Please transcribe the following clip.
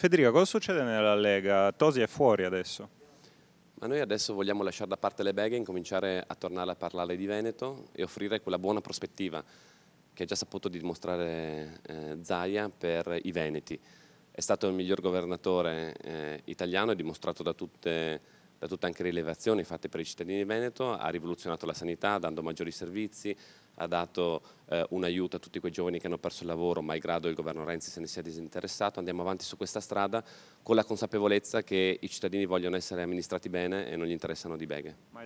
Federica, cosa succede nella Lega? Tosi è fuori adesso. Ma noi adesso vogliamo lasciare da parte le beghe e cominciare a tornare a parlare di Veneto e offrire quella buona prospettiva che ha già saputo dimostrare eh, Zaia per i Veneti. È stato il miglior governatore eh, italiano, è dimostrato da tutte le da tutte anche le rilevazioni fatte per i cittadini di Veneto, ha rivoluzionato la sanità dando maggiori servizi, ha dato eh, un aiuto a tutti quei giovani che hanno perso il lavoro, malgrado il governo Renzi se ne sia disinteressato. Andiamo avanti su questa strada con la consapevolezza che i cittadini vogliono essere amministrati bene e non gli interessano di beghe.